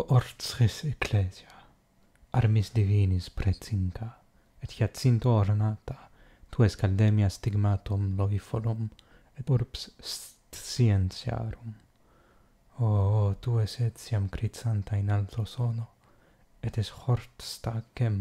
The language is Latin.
O orts res ecclesia, armis divinis precinca, et hiacinto ornata, tu es caldemia stigmatum logifolum, et urps scientiarum. O, o, tu es etiam crizanta in alto sono, et es hort stacem,